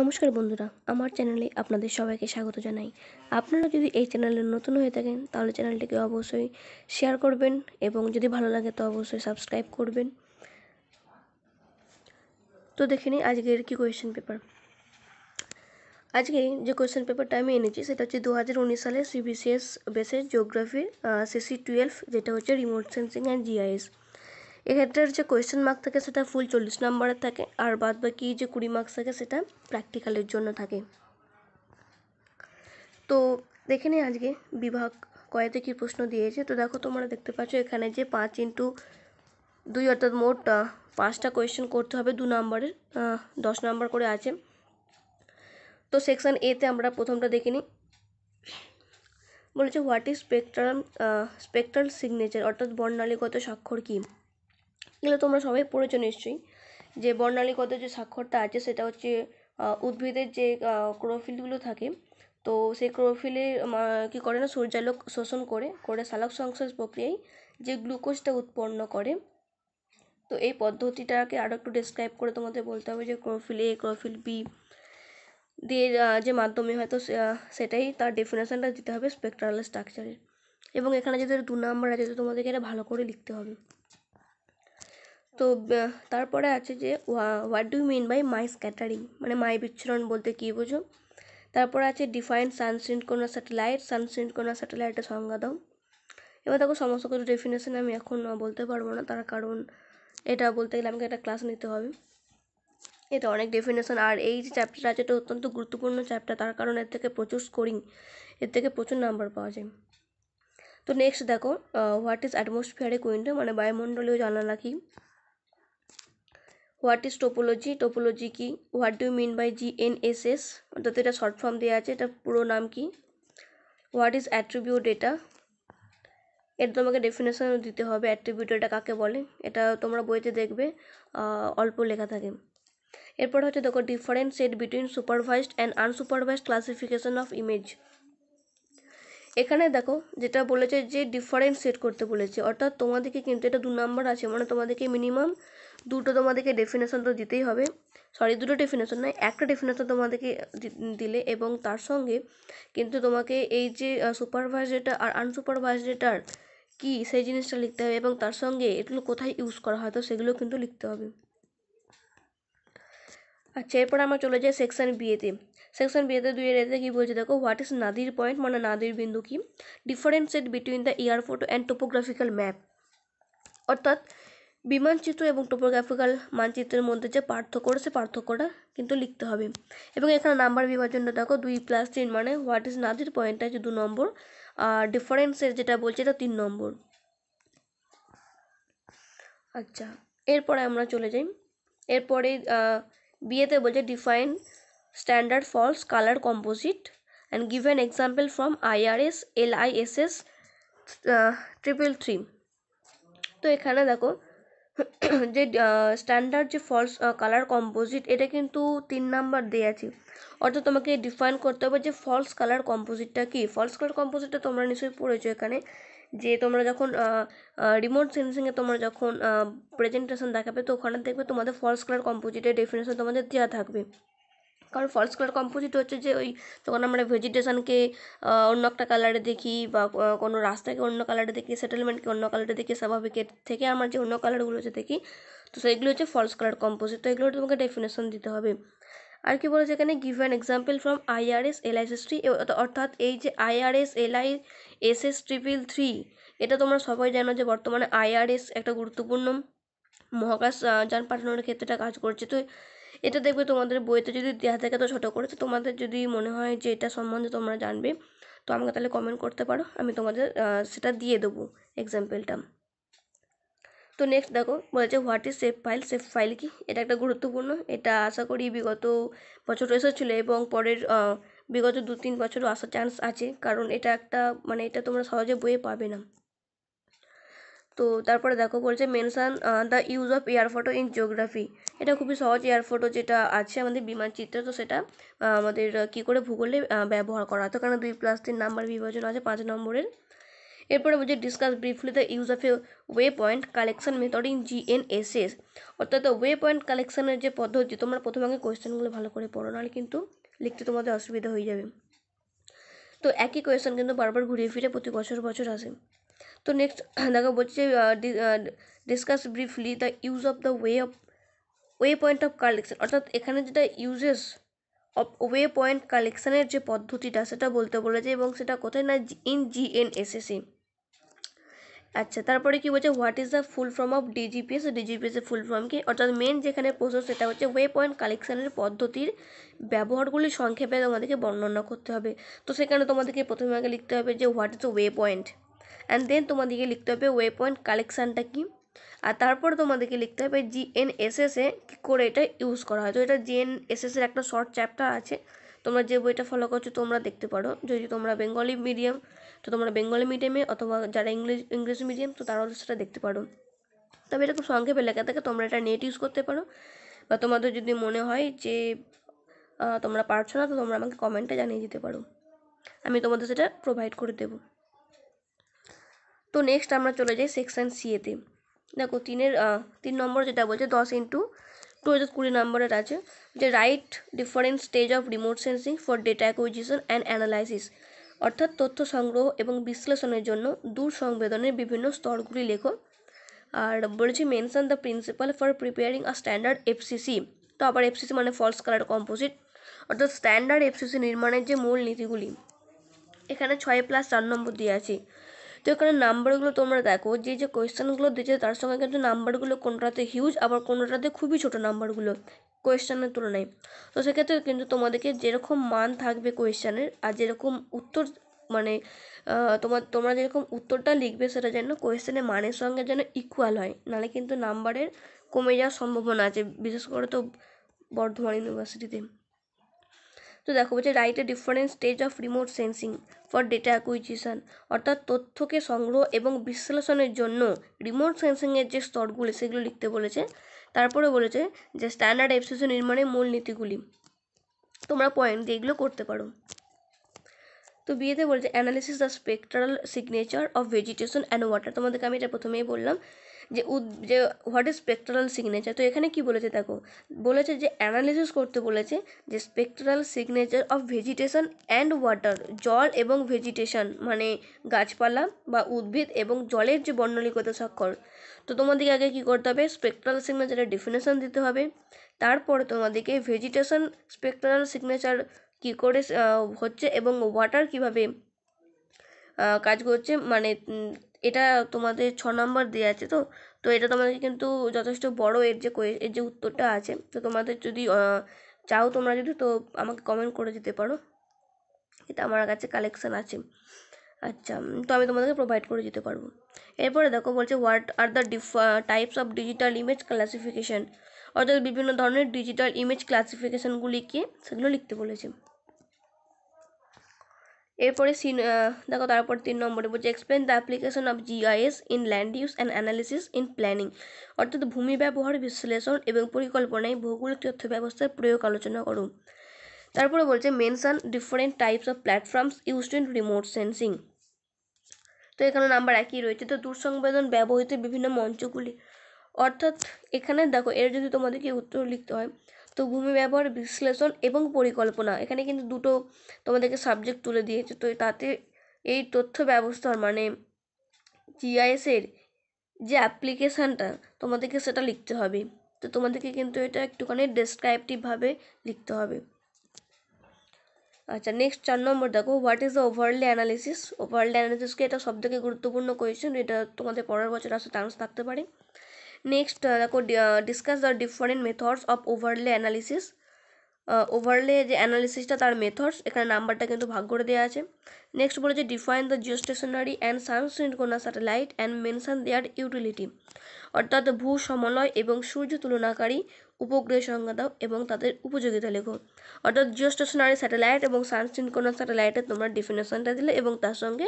নমস্কার বন্ধুরা আমার চ্যানেলে আপনাদের সবাইকে স্বাগত জানাই আপনারা যদি এই চ্যানেলে নতুন হয়ে থাকেন তাহলে চ্যানেলটিকে অবশ্যই শেয়ার করবেন এবং যদি ভালো লাগে তো অবশ্যই সাবস্ক্রাইব করবেন তো দেখে নিই আজকের কি কোয়েশ্চেন পেপার আজকে যে কোয়েশ্চেন পেপারটা আমি এনেছি সেটা হচ্ছে দু হাজার উনিশ সালে সিবিসিএস বেসের জিওগ্রাফি সিসি টুয়েলভ যেটা হচ্ছে রিমোট সেন্সিং অ্যান্ড জিআইএস এক্ষেত্রে যে কোয়েশ্চেন মার্ক থাকে সেটা ফুল চল্লিশ নম্বরের থাকে আর বাদ বাকি যে কুড়ি মার্কস থাকে সেটা প্র্যাকটিক্যালের জন্য থাকে তো দেখে নিই আজকে বিভাগ কয়েতে কী প্রশ্ন দিয়েছে তো দেখো তোমরা দেখতে পাচ্ছ এখানে যে পাঁচ ইন্টু দুই অর্থাৎ মোট পাঁচটা কোয়েশ্চেন করতে হবে দু নম্বরের দশ নম্বর করে আছে তো সেকশান এতে আমরা প্রথমটা দেখে নিই বলেছে what is spectrum spectral signature অর্থাৎ বর্ণালীগত স্বাক্ষর কী এগুলো তোমরা সবাই পড়েছো নিশ্চয়ই যে বর্ণালীগত যে স্বাক্ষরতা আছে সেটা হচ্ছে উদ্ভিদের যে ক্রোফিলগুলো থাকে তো সেই ক্রোফিলে কী করে না সূর্যালোক শোষণ করে করে সালাক সংশ্লেষ প্রক্রিয়ায় যে গ্লুকোজটা উৎপন্ন করে তো এই পদ্ধতিটাকে আরও একটু ডিসক্রাইব করে তোমাদের বলতে হবে যে ক্রোফিল এ ক্রোফিল বি দিয়ে যে মাধ্যমে হয়তো সেটাই তার ডেফিনেশনটা দিতে হবে স্পেকট্রাল স্ট্রাকচারের এবং এখানে যদি দু নম্বর আছে তো তোমাদেরকে এটা ভালো করে লিখতে হবে তো তারপরে আছে যে what do mean by Mie scattering মানে মাই বিচ্ছুরণ বলতে কী বোঝো তারপর আছে ডিফাইন সানসিন কোনো স্যাটেলাইট সানসিন কোনো স্যাটেলাইটের সংজ্ঞা দাও এবার দেখো সমস্ত কিছু ডেফিনেশন আমি এখন বলতে পারবো না তার কারণ এটা বলতে গেলে আমাকে একটা ক্লাস নিতে হবে এটা অনেক ডেফিনেশন আর এই যে চ্যাপ্টার আছে এটা অত্যন্ত গুরুত্বপূর্ণ চ্যাপ্টার তার কারণ এর থেকে প্রচুর স্কোরিং এর থেকে প্রচুর নাম্বার পাওয়া যায় তো নেক্সট দেখো হোয়াট ইজ অ্যাটমসফিয়ারিক উইন্ডো মানে বায়ুমণ্ডলীয় জানালা কি হোয়াট ইজ টোপোলজি টোপোলজি কি what do mean by G N S S অর্থাৎ এটা শর্ট ফর্ম দেওয়া আছে এটা পুরো নাম কি হোয়াট ইজ অ্যাট্রিবিউট ডেটা এটা তোমাকে ডেফিনেশনও দিতে হবে অ্যাট্রিবিউট এটা কাকে বলে এটা তোমরা বইতে দেখবে অল্প লেখা থাকে এরপর হচ্ছে দেখো different set between supervised and unsupervised classification of image এখানে দেখো যেটা বলেছে যে ডিফারেন্স সেট করতে বলেছে অর্থাৎ তোমাদেরকে কিন্তু এটা দু নম্বর আছে মানে তোমাদেরকে মিনিমাম দুটো তোমাদেরকে ডেফিনেশন তো দিতেই হবে সরি দুটো ডেফিনেশন নয় একটা ডেফিনেশন তোমাদেরকে দিলে এবং তার সঙ্গে কিন্তু তোমাকে এই যে সুপারভাইজেটার আর আনসুপারভাইজেটার কি সেই জিনিসটা লিখতে হবে এবং তার সঙ্গে এগুলো কোথায় ইউজ করা হয় তো সেগুলো কিন্তু লিখতে হবে আচ্ছা এরপর আমরা চলে যাই সেকশন বিয়েতে সেকশন বিয়েতে দুই এর এতে কী বলছে দেখো হোয়াট ইজ নাদির পয়েন্ট মানে নাদির বিন্দু কি difference between the air photo and topographical map অর্থাৎ বিমানচিত্র এবং টোপোগ্রাফিক্যাল মানচিত্রের মধ্যে যে পার্থক্য রয়েছে পার্থক্যটা কিন্তু লিখতে হবে এবং এখানে নাম্বার বিভাজনটা দেখো দুই প্লাস তিন মানে হোয়াট ইজ নাজির পয়েন্টটা হচ্ছে দু নম্বর আর ডিফারেন্সের যেটা বলছে এটা তিন নম্বর আচ্ছা এরপরে আমরা চলে যাই এরপরে বিয়েতে বলছে define standard false colour composite and give an example from IRS L I S S triple three তো এখানে দেখো যে স্ট্যান্ডার্ড যে ফলস কালার কম্পোজিট এটা কিন্তু তিন নাম্বার দেওয়া আছে অর্থাৎ তোমাকে ডিফাইন করতে হবে যে ফলস কালার কম্পোজিটটা কী ফলস কালার কম্পোজিটটা তোমরা নিশ্চয়ই পড়েছো এখানে যে তোমরা যখন রিমোট সেন্সিংয়ে তোমরা যখন প্রেজেন্টেশন দেখাবে তো ওখানে দেখবে তোমাদের ফলস কালার কম্পোজিটের ডেফিনেশন তোমাদের দেওয়া থাকবে কারণ ফলস কালার কম্পোজিট হচ্ছে যে ওই যখন আমরা ভেজিটেশনকে অন্য একটা কালারে দেখি বা কোনো রাস্তাকে অন্য কালারে দেখি সেটেলমেন্টকে অন্য কালারে দেখি স্বাভাবিকের থেকে আমরা যে অন্য কালারগুলো হচ্ছে দেখি তো সেইগুলো হচ্ছে ফলস কালার কম্পোজিট তো এগুলো তোমাকে ডেফিনেশন দিতে হবে আর কি বলেছে এখানে give an example from IRS LISS history অর্থাৎ এই যে IRS LI S S triple three এটা তোমরা সবাই জানো যে বর্তমানে আইআরএস একটা গুরুত্বপূর্ণ মহাকাশ যান পাঠানোর ক্ষেত্রে কাজ করছে তো এটা দেখবে তোমাদের বইতে যদি দেওয়া থাকে তো ছোটো করে তো তোমাদের যদি মনে হয় যে এটা সম্বন্ধে তোমরা জানবে তো আমাকে তাহলে কমেন্ট করতে পারো আমি তোমাদের সেটা দিয়ে দেবো এক্সাম্পলটা তো নেক্সট দেখো বলেছে what is safe file safe file কি এটা একটা গুরুত্বপূর্ণ এটা আশা করি বিগত বছর এসেছিলো এবং পরের বিগত দু তিন বছরও আসার চান্স আছে কারণ এটা একটা মানে এটা তোমরা সহজে বইয়ে পাবে না তো তারপরে দেখো বলছে mention the use of air photo in geography এটা খুবই সহজ এয়ার ফটো যেটা আছে আমাদের বিমান চিত্রে তো সেটা আমাদের কি করে ভূগোলে ব্যবহার করা তো কারণ দুই প্লাস তিন নাম্বার বিভাজন আছে পাঁচ নম্বরের এরপরে বলছে discuss briefly the use of a waypoint collection method in GNSS অর্থাৎ ওয়ে পয়েন্ট কালেকশানের যে পদ্ধতি তোমরা প্রথমে আগে কোয়েশ্চেনগুলো ভালো করে পড়ো নাহলে কিন্তু লিখতে তোমাদের অসুবিধা হয়ে যাবে তো একই কোয়েশ্চেন কিন্তু বারবার ঘুরিয়ে ফিরে প্রতি বছর বছর আসে তো নেক্সট দেখো বলছে discuss briefly the use of the way of waypoint of collection অর্থাৎ এখানে যেটা ইউজেস অফ ওয়ে পয়েন্ট কালেকশানের যে পদ্ধতিটা সেটা বলতে বলেছে এবং সেটা কোথায় না ইন জিএনএসএসি e. আচ্ছা তারপরে কি বলছে what is the full form of DGPS DGPS এর ফুল ফর্ম কি অর্থাৎ মেন যেখানে প্রশ্ন সেটা হচ্ছে ওয়ে পয়েন্ট কালেকশানের পদ্ধতির ব্যবহারগুলি সংক্ষেপে তোমাদেরকে বর্ণনা করতে হবে তো সেখানে তোমাদেরকে প্রথমে আগে লিখতে হবে যে what is the waypoint and then তোমাদেরকে লিখতে হবে ওয়ে পয়েন্ট কালেকশানটা কী আর তারপর তোমাদেরকে লিখতে হবে জিএনএসএসে কী করে এটা ইউজ করা হয় তো এটা জিএনএসএসের একটা শর্ট চ্যাপ্টার আছে তোমরা যে বইটা ফলো করছো তোমরা দেখতে পারো যদি তোমরা বেঙ্গলি মিডিয়াম তো তোমরা বেঙ্গলি মিডিয়ামে অথবা যারা ইংলিশ ইংলিশ মিডিয়াম তো তারাও সেটা দেখতে পারো তবে এটা খুব সংক্ষেপে লেখা থাকে তোমরা এটা নেট ইউজ করতে পারো বা তোমাদের যদি মনে হয় যে তোমরা পারছো না তো তোমরা আমাকে কমেন্টে জানিয়ে দিতে পারো আমি তোমাদের সেটা প্রোভাইড করে দেবো তো নেক্সট আমরা চলে যাই সেকশান সিএতে দেখো তিনের তিন নম্বর যেটা বলছে দশ ইন্টু টু হাজার কুড়ি নম্বরের আছে যে write different stage of remote sensing for data acquisition and analysis অর্থাৎ তথ্য সংগ্রহ এবং বিশ্লেষণের জন্য দূর সংবেদনের বিভিন্ন স্তরগুলি লেখো আর বলেছি mention the principle for preparing a standard FCC তো আবার এফসিসি মানে ফলস কালার কম্পোজিট অর্থাৎ স্ট্যান্ডার্ড এফসিসি নির্মাণের যে মূল নীতিগুলি এখানে ছয় প্লাস চার নম্বর দিয়ে আছে তো এখানে নাম্বারগুলো তোমরা দেখো যে যে কোয়েশ্চেনগুলো দিয়েছে তার সঙ্গে কিন্তু নাম্বারগুলো কোনটাতে হিউজ আবার কোনটাতে খুবই ছোট নাম্বারগুলো কোয়েশ্চানের তুলনায় তো সেক্ষেত্রে কিন্তু তোমাদেরকে যেরকম মান থাকবে কোয়েশ্চানের আর যেরকম উত্তর মানে তোমার তোমরা যেরকম উত্তরটা লিখবে সেটা যেন কোয়েশ্চেনের মানের সঙ্গে যেন ইকুয়াল হয় নাহলে কিন্তু নাম্বারের কমে যাওয়ার সম্ভাবনা আছে বিশেষ করে তো বর্ধমান ইউনিভার্সিটিতে তো দেখো বলছে write a different stage of remote sensing for data acquisition অর্থাৎ তথ্যকে সংগ্রহ এবং বিশ্লেষণের জন্য রিমোট সেন্সিংয়ের যে স্তরগুলি সেগুলো লিখতে বলেছে তারপরে বলেছে যে স্ট্যান্ডার্ড এফসিসি নির্মাণের মূল নীতিগুলি তোমরা পয়েন্ট দিয়ে এগুলো করতে পারো তো বিয়েতে বলছে analysis the spectral signature of vegetation and water তোমাদেরকে আমি এটা প্রথমেই বললাম যে উদ যে হোয়াট ইজ স্পেকট্রাল সিগনেচার তো এখানে কি বলেছে দেখো বলেছে যে অ্যানালিসিস করতে বলেছে যে spectral signature of vegetation and water জল এবং ভেজিটেশন মানে গাছপালা বা উদ্ভিদ এবং জলের যে বর্ণলিগত স্বাক্ষর তো তোমাদেরকে আগে কি করতে হবে স্পেকট্রাল সিগনেচারের ডেফিনেশন দিতে হবে তারপর তোমাদেরকে ভেজিটেশন স্পেকট্রাল সিগনেচার কি করে হচ্ছে এবং ওয়াটার কিভাবে কাজ করছে মানে এটা তোমাদের ছ নম্বর দেওয়া আছে তো তো এটা তোমাদের কিন্তু যথেষ্ট বড় এর যে এর যে উত্তরটা আছে তো তোমাদের যদি চাও তোমরা যদি তো আমাকে কমেন্ট করে দিতে পারো এটা আমার কাছে কালেকশান আছে আচ্ছা তো আমি তোমাদেরকে প্রোভাইড করে দিতে পারবো এরপরে দেখো বলছে what are the diff types of digital image classification অর্থাৎ বিভিন্ন ধরনের ডিজিটাল ইমেজ ক্লাসিফিকেশানগুলিকে সেগুলো লিখতে বলেছে এরপরে সিন দেখো তারপর তিন নম্বরে বলছে explain the application of GIS in land use and analysis in planning অর্থাৎ ভূমি ব্যবহার বিশ্লেষণ এবং পরিকল্পনায় ভৌগোলিক তথ্য ব্যবস্থার প্রয়োগ আলোচনা করুন তারপরে বলছে mention different types of platforms use in remote sensing তো এখানে নাম্বার একই রয়েছে তো দূরসংবেদন ব্যবহৃত বিভিন্ন মঞ্চগুলি অর্থাৎ এখানে দেখো এর যদি তোমাদেরকে উত্তর লিখতে হয় তো ভূমি ব্যবহার বিশ্লেষণ এবং পরিকল্পনা এখানে কিন্তু দুটো তোমাদেরকে সাবজেক্ট তুলে দিয়েছে তো তাতে এই তথ্য ব্যবস্থার মানে জিআইএসের যে অ্যাপ্লিকেশানটা তোমাদেরকে সেটা লিখতে হবে তো তোমাদেরকে কিন্তু এটা একটুখানি ডেসক্রাইপটিভভাবে লিখতে হবে আচ্ছা নেক্সট চার নম্বর দেখো what is the overlay analysis overlay অ্যানালিসিসকে এটা সবথেকে গুরুত্বপূর্ণ কোয়েশ্চেন এটা তোমাদের পরের বছর আসলে চান্স থাকতে পারে नेक्स्ट देखो discuss the different methods of overlay analysis overlay যে অ্যানালিসিসটা তার মেথডস এখানে নাম্বারটা কিন্তু ভাগ করে দেওয়া আছে নেক্সট বলে যে define the geostationary and sun synchronous satellite and mention their utility অর্থাৎ ভূ সমলয় এবং সূর্য তুলনাকারী উপগ্রহ সংজ্ঞা দাও এবং তাদের উপযোগিতা লেখো অর্থাৎ স্টেশনারি স্যাটেলাইট এবং সানস্ক্রিন কোনো স্যাটেলাইটের তোমরা ডিফিনেশনটা দিলে এবং তার সঙ্গে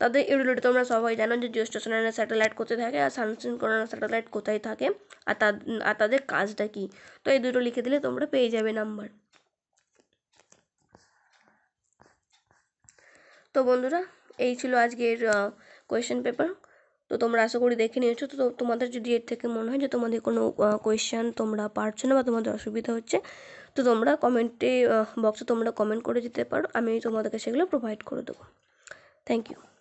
তাদের রিলেটেড তোমরা সবাই জানো যে স্টেশনারি স্যাটেলাইট কোথায় থাকে আর সানস্ক্রিন কোনো স্যাটেলাইট কোথায় থাকে আর আর তাদের কাজটা কী তো এই দুটো লিখে দিলে তোমরা পেয়ে যাবে নাম্বার তো বন্ধুরা এই ছিল আজকের কোয়েশ্চেন পেপার তো তোমরা আশা করি দেখে নিয়েছো তো তোমাদের যদি এর থেকে মনে হয় যে তোমাদের কোনো কোয়েশ্চেন তোমরা পারছো না বা তোমাদের অসুবিধা হচ্ছে তো তোমরা কমেন্টে বক্সে তোমরা কমেন্ট করে দিতে পারো আমি তোমাদেরকে সেগুলো প্রোভাইড করে দেবো থ্যাংক ইউ